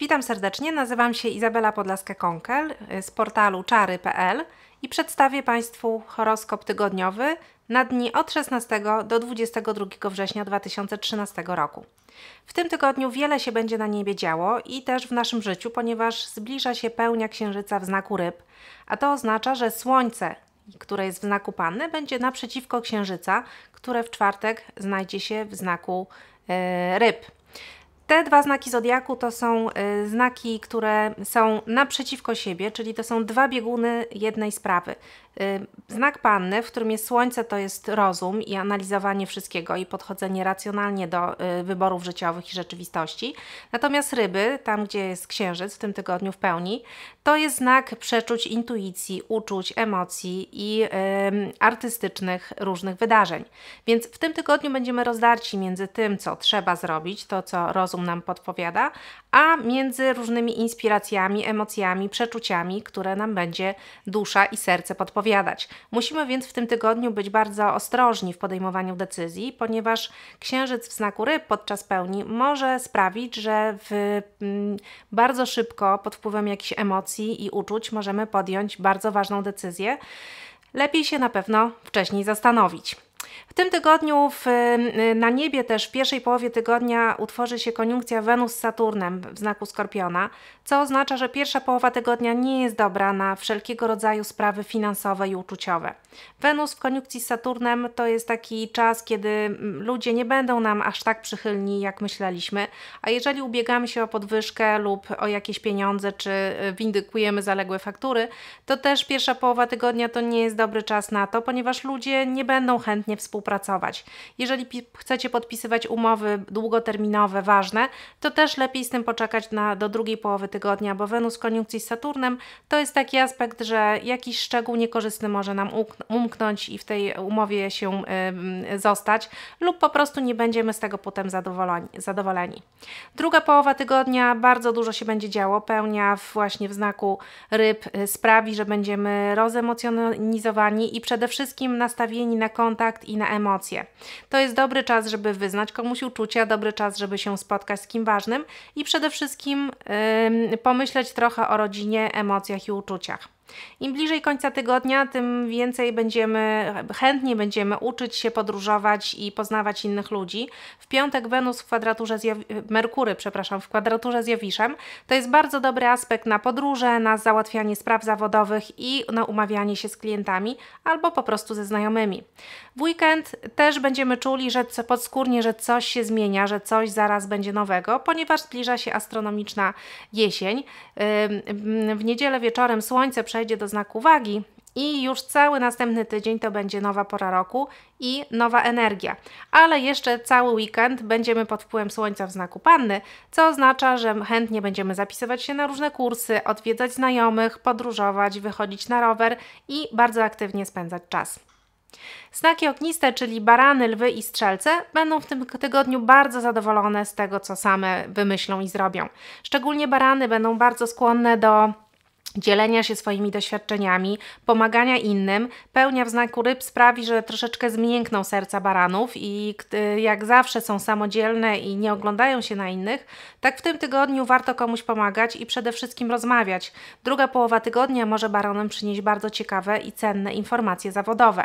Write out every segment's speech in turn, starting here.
Witam serdecznie, nazywam się Izabela Podlaska-Konkel z portalu czary.pl i przedstawię Państwu horoskop tygodniowy na dni od 16 do 22 września 2013 roku. W tym tygodniu wiele się będzie na niebie działo i też w naszym życiu, ponieważ zbliża się pełnia księżyca w znaku ryb, a to oznacza, że Słońce, które jest w znaku Panny, będzie naprzeciwko księżyca, które w czwartek znajdzie się w znaku yy, ryb. Te dwa znaki zodiaku to są y, znaki, które są naprzeciwko siebie, czyli to są dwa bieguny jednej sprawy. Y, znak panny, w którym jest słońce, to jest rozum i analizowanie wszystkiego i podchodzenie racjonalnie do y, wyborów życiowych i rzeczywistości. Natomiast ryby, tam gdzie jest księżyc w tym tygodniu w pełni, to jest znak przeczuć intuicji, uczuć, emocji i yy, artystycznych różnych wydarzeń. Więc w tym tygodniu będziemy rozdarci między tym, co trzeba zrobić, to co rozum nam podpowiada, a między różnymi inspiracjami, emocjami, przeczuciami, które nam będzie dusza i serce podpowiadać. Musimy więc w tym tygodniu być bardzo ostrożni w podejmowaniu decyzji, ponieważ księżyc w znaku ryb podczas pełni może sprawić, że w, mm, bardzo szybko pod wpływem jakichś emocji i uczuć możemy podjąć bardzo ważną decyzję. Lepiej się na pewno wcześniej zastanowić. W tym tygodniu w, na niebie też w pierwszej połowie tygodnia utworzy się koniunkcja Wenus z Saturnem w znaku Skorpiona, co oznacza, że pierwsza połowa tygodnia nie jest dobra na wszelkiego rodzaju sprawy finansowe i uczuciowe. Wenus w koniunkcji z Saturnem to jest taki czas, kiedy ludzie nie będą nam aż tak przychylni, jak myśleliśmy, a jeżeli ubiegamy się o podwyżkę lub o jakieś pieniądze, czy e, windykujemy zaległe faktury, to też pierwsza połowa tygodnia to nie jest dobry czas na to, ponieważ ludzie nie będą chętnie współpracować. Jeżeli chcecie podpisywać umowy długoterminowe, ważne, to też lepiej z tym poczekać na, do drugiej połowy tygodnia, bo Wenus w koniunkcji z Saturnem to jest taki aspekt, że jakiś szczegół niekorzystny może nam umknąć i w tej umowie się y, zostać lub po prostu nie będziemy z tego potem zadowoleni. zadowoleni. Druga połowa tygodnia bardzo dużo się będzie działo, pełnia właśnie w znaku ryb y, sprawi, że będziemy rozemocjonalizowani i przede wszystkim nastawieni na kontakt i na emocje. To jest dobry czas, żeby wyznać komuś uczucia, dobry czas, żeby się spotkać z kim ważnym i przede wszystkim yy, pomyśleć trochę o rodzinie, emocjach i uczuciach. Im bliżej końca tygodnia, tym więcej będziemy, chętnie będziemy uczyć się, podróżować i poznawać innych ludzi. W piątek Wenus w kwadraturze z Merkury, przepraszam, w kwadraturze z Jowiszem. To jest bardzo dobry aspekt na podróże, na załatwianie spraw zawodowych i na umawianie się z klientami albo po prostu ze znajomymi. W weekend też będziemy czuli, że podskórnie, że coś się zmienia, że coś zaraz będzie nowego, ponieważ zbliża się astronomiczna jesień. W niedzielę wieczorem słońce przejdzie do znaku wagi, i już cały następny tydzień to będzie nowa pora roku i nowa energia. Ale jeszcze cały weekend będziemy pod wpływem słońca w znaku panny, co oznacza, że chętnie będziemy zapisywać się na różne kursy, odwiedzać znajomych, podróżować, wychodzić na rower i bardzo aktywnie spędzać czas. Znaki ogniste, czyli barany, lwy i strzelce, będą w tym tygodniu bardzo zadowolone z tego, co same wymyślą i zrobią. Szczególnie barany będą bardzo skłonne do dzielenia się swoimi doświadczeniami, pomagania innym, pełnia w znaku ryb sprawi, że troszeczkę zmiękną serca baranów i jak zawsze są samodzielne i nie oglądają się na innych, tak w tym tygodniu warto komuś pomagać i przede wszystkim rozmawiać. Druga połowa tygodnia może baronom przynieść bardzo ciekawe i cenne informacje zawodowe.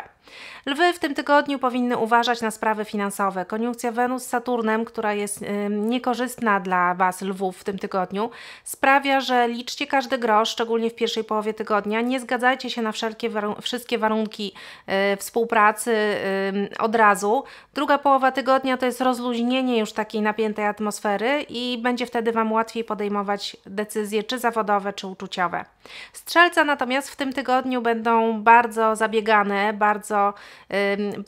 Lwy w tym tygodniu powinny uważać na sprawy finansowe. Koniunkcja Wenus z Saturnem, która jest niekorzystna dla Was lwów w tym tygodniu, sprawia, że liczcie każdy grosz, szczególnie szczególnie w pierwszej połowie tygodnia. Nie zgadzajcie się na warun wszystkie warunki y, współpracy y, od razu. Druga połowa tygodnia to jest rozluźnienie już takiej napiętej atmosfery i będzie wtedy Wam łatwiej podejmować decyzje czy zawodowe, czy uczuciowe. Strzelca natomiast w tym tygodniu będą bardzo zabiegane, bardzo y,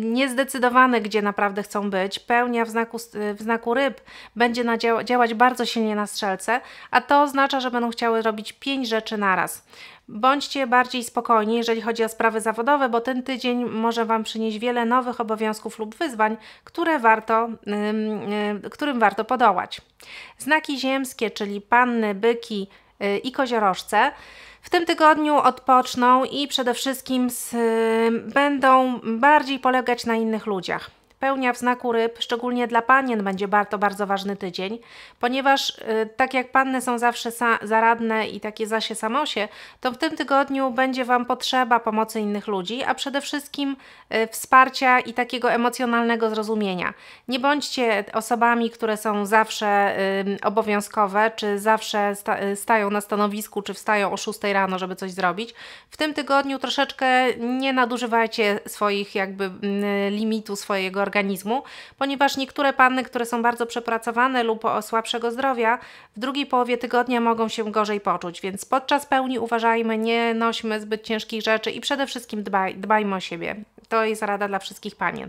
niezdecydowane, gdzie naprawdę chcą być. Pełnia w znaku, w znaku ryb będzie na działać bardzo silnie na strzelce, a to oznacza, że będą chciały robić 5 pięć rzeczy naraz. Bądźcie bardziej spokojni, jeżeli chodzi o sprawy zawodowe, bo ten tydzień może Wam przynieść wiele nowych obowiązków lub wyzwań, które warto, y, którym warto podołać. Znaki ziemskie, czyli panny, byki y, i koziorożce, w tym tygodniu odpoczną i przede wszystkim z, y, będą bardziej polegać na innych ludziach. Pełnia w znaku ryb, szczególnie dla panien, będzie bardzo, bardzo ważny tydzień, ponieważ y, tak jak panny są zawsze zaradne i takie zasie samosie, to w tym tygodniu będzie Wam potrzeba pomocy innych ludzi, a przede wszystkim y, wsparcia i takiego emocjonalnego zrozumienia. Nie bądźcie osobami, które są zawsze obowiązkowe, czy zawsze y, stają na stanowisku, czy wstają o 6 rano, żeby coś zrobić. W tym tygodniu troszeczkę nie nadużywajcie swoich jakby mm, limitu, swojego organizmu, ponieważ niektóre panny, które są bardzo przepracowane lub słabszego zdrowia, w drugiej połowie tygodnia mogą się gorzej poczuć, więc podczas pełni uważajmy, nie nośmy zbyt ciężkich rzeczy i przede wszystkim dbaj, dbajmy o siebie. To jest rada dla wszystkich panie.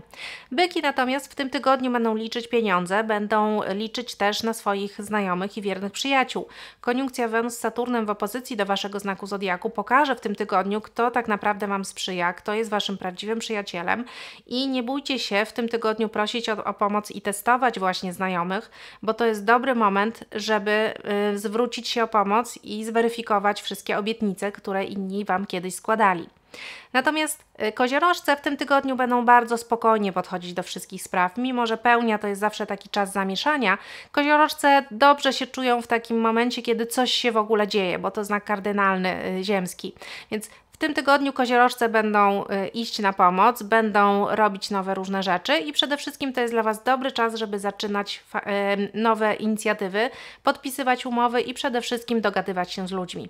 Byki natomiast w tym tygodniu będą liczyć pieniądze, będą liczyć też na swoich znajomych i wiernych przyjaciół. Koniunkcja Wenus z Saturnem w opozycji do waszego znaku zodiaku pokaże w tym tygodniu, kto tak naprawdę wam sprzyja, kto jest waszym prawdziwym przyjacielem i nie bójcie się w tym tygodniu prosić o, o pomoc i testować właśnie znajomych, bo to jest dobry moment, żeby y, zwrócić się o pomoc i zweryfikować wszystkie obietnice, które inni wam kiedyś składali. Natomiast y, koziorożce w tym tygodniu będą bardzo spokojnie podchodzić do wszystkich spraw, mimo że pełnia to jest zawsze taki czas zamieszania. Koziorożce dobrze się czują w takim momencie, kiedy coś się w ogóle dzieje, bo to znak kardynalny y, ziemski. Więc tym tygodniu koziorożce będą y, iść na pomoc, będą robić nowe różne rzeczy i przede wszystkim to jest dla Was dobry czas, żeby zaczynać y, nowe inicjatywy, podpisywać umowy i przede wszystkim dogadywać się z ludźmi.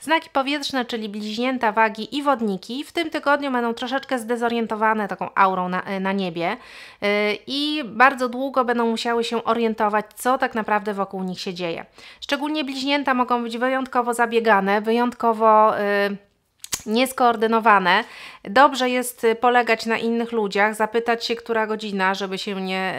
Znaki powietrzne, czyli bliźnięta, wagi i wodniki, w tym tygodniu będą troszeczkę zdezorientowane taką aurą na, y, na niebie i bardzo długo będą musiały się orientować, co tak naprawdę wokół nich się dzieje. Szczególnie bliźnięta mogą być wyjątkowo zabiegane, wyjątkowo. Yy, nieskoordynowane, Dobrze jest y, polegać na innych ludziach, zapytać się, która godzina, żeby się nie,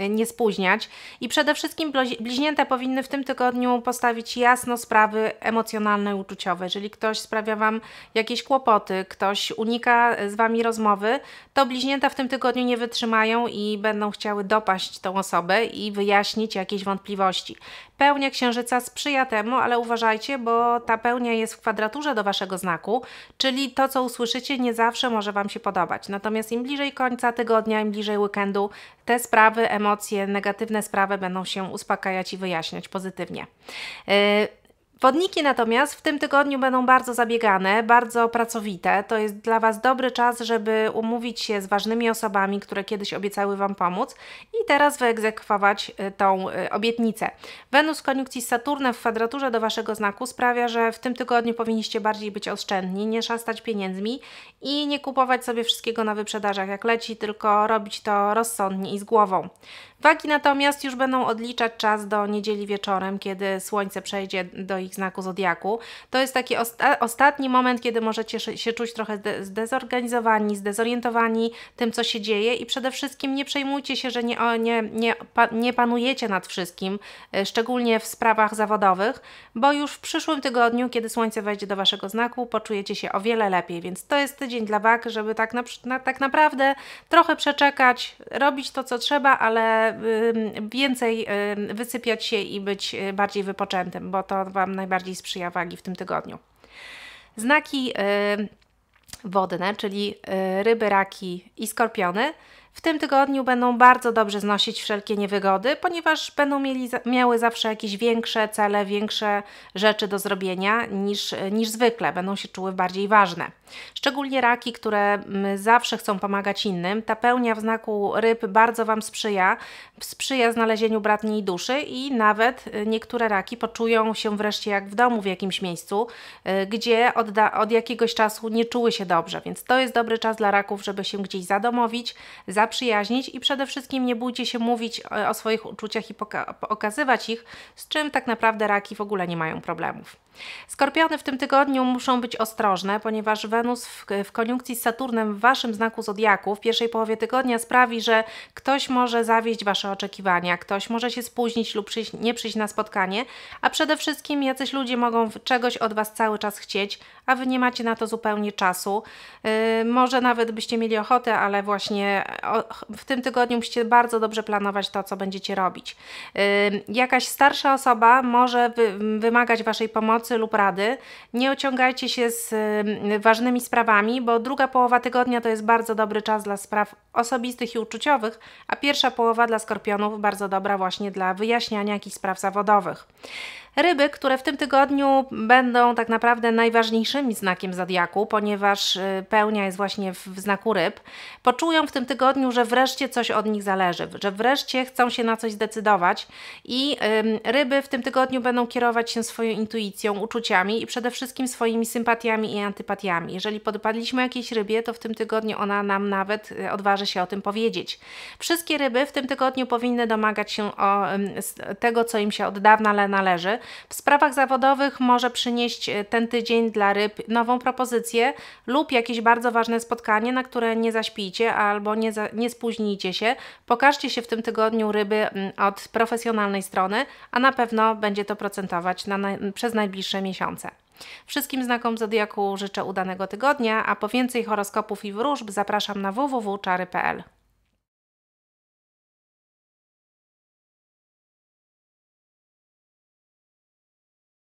y, nie spóźniać. I przede wszystkim bliźnięta powinny w tym tygodniu postawić jasno sprawy emocjonalne, uczuciowe. Jeżeli ktoś sprawia Wam jakieś kłopoty, ktoś unika z Wami rozmowy, to bliźnięta w tym tygodniu nie wytrzymają i będą chciały dopaść tą osobę i wyjaśnić jakieś wątpliwości. Pełnia księżyca sprzyja temu, ale uważajcie, bo ta pełnia jest w kwadraturze do Waszego znaku, czyli to, co usłyszycie, nie nie zawsze może Wam się podobać. Natomiast im bliżej końca tygodnia, im bliżej weekendu, te sprawy, emocje, negatywne sprawy będą się uspokajać i wyjaśniać pozytywnie. Yy, Wodniki natomiast w tym tygodniu będą bardzo zabiegane, bardzo pracowite. To jest dla Was dobry czas, żeby umówić się z ważnymi osobami, które kiedyś obiecały Wam pomóc i teraz wyegzekwować y, tą y, obietnicę. Wenus koniunkcji Saturnem w kwadraturze do Waszego znaku sprawia, że w tym tygodniu powinniście bardziej być oszczędni, nie szastać pieniędzmi i nie kupować sobie wszystkiego na wyprzedażach jak leci, tylko robić to rozsądnie i z głową. Wagi natomiast już będą odliczać czas do niedzieli wieczorem, kiedy słońce przejdzie do ich znaku zodiaku. To jest taki osta ostatni moment, kiedy możecie się czuć trochę zdezorganizowani, zdezorientowani tym, co się dzieje i przede wszystkim nie przejmujcie się, że nie, nie, nie, pa nie panujecie nad wszystkim, e, szczególnie w sprawach zawodowych, bo już w przyszłym tygodniu, kiedy słońce wejdzie do Waszego znaku, poczujecie się o wiele lepiej, więc to jest tydzień dla Wag, żeby tak, na, na, tak naprawdę trochę przeczekać, robić to, co trzeba, ale więcej wysypiać się i być y, bardziej wypoczętym, bo to Wam najbardziej sprzyja wagi w tym tygodniu. Znaki y, wodne, czyli y, ryby, raki i skorpiony – w tym tygodniu będą bardzo dobrze znosić wszelkie niewygody, ponieważ będą mieli, miały zawsze jakieś większe cele, większe rzeczy do zrobienia niż, niż zwykle, będą się czuły bardziej ważne. Szczególnie raki, które mm, zawsze chcą pomagać innym, ta pełnia w znaku ryb bardzo Wam sprzyja, sprzyja znalezieniu bratniej duszy i nawet y, niektóre raki poczują się wreszcie jak w domu w jakimś miejscu, y, gdzie od, od jakiegoś czasu nie czuły się dobrze, więc to jest dobry czas dla raków, żeby się gdzieś zadomowić, zapisać, zaprzyjaźnić i przede wszystkim nie bójcie się mówić e, o swoich uczuciach i pokazywać ich, z czym tak naprawdę raki w ogóle nie mają problemów. Skorpiony w tym tygodniu muszą być ostrożne, ponieważ Wenus w, w koniunkcji z Saturnem w Waszym znaku zodiaku w pierwszej połowie tygodnia sprawi, że ktoś może zawieść Wasze oczekiwania, ktoś może się spóźnić lub przyjść, nie przyjść na spotkanie, a przede wszystkim jacyś ludzie mogą czegoś od Was cały czas chcieć, a Wy nie macie na to zupełnie czasu. Yy, może nawet byście mieli ochotę, ale właśnie w tym tygodniu musicie bardzo dobrze planować to, co będziecie robić. Jakaś starsza osoba może wymagać Waszej pomocy lub rady. Nie ociągajcie się z ważnymi sprawami, bo druga połowa tygodnia to jest bardzo dobry czas dla spraw osobistych i uczuciowych, a pierwsza połowa dla skorpionów bardzo dobra właśnie dla wyjaśniania jakichś spraw zawodowych. Ryby, które w tym tygodniu będą tak naprawdę najważniejszymi znakiem zodiaku, ponieważ y, pełnia jest właśnie w znaku ryb, poczują w tym tygodniu, że wreszcie coś od nich zależy, że wreszcie chcą się na coś zdecydować i ryby w tym tygodniu będą kierować się swoją intuicją, uczuciami i przede wszystkim swoimi sympatiami i antypatiami. Jeżeli podpadliśmy jakiejś rybie, to w tym tygodniu ona nam nawet y, odważy się o tym powiedzieć. Wszystkie ryby w tym tygodniu powinny domagać się tego, co im się od dawna należy, w sprawach zawodowych może przynieść e, ten tydzień dla ryb nową propozycję lub jakieś bardzo ważne spotkanie, na które nie zaśpijcie albo nie, za, nie spóźnijcie się. Pokażcie się w tym tygodniu ryby mm, od profesjonalnej strony, a na pewno będzie to procentować na, na, mm, przez najbliższe miesiące. Wszystkim znakom Zodiaku życzę udanego tygodnia, a po więcej horoskopów i wróżb zapraszam na www.czary.pl.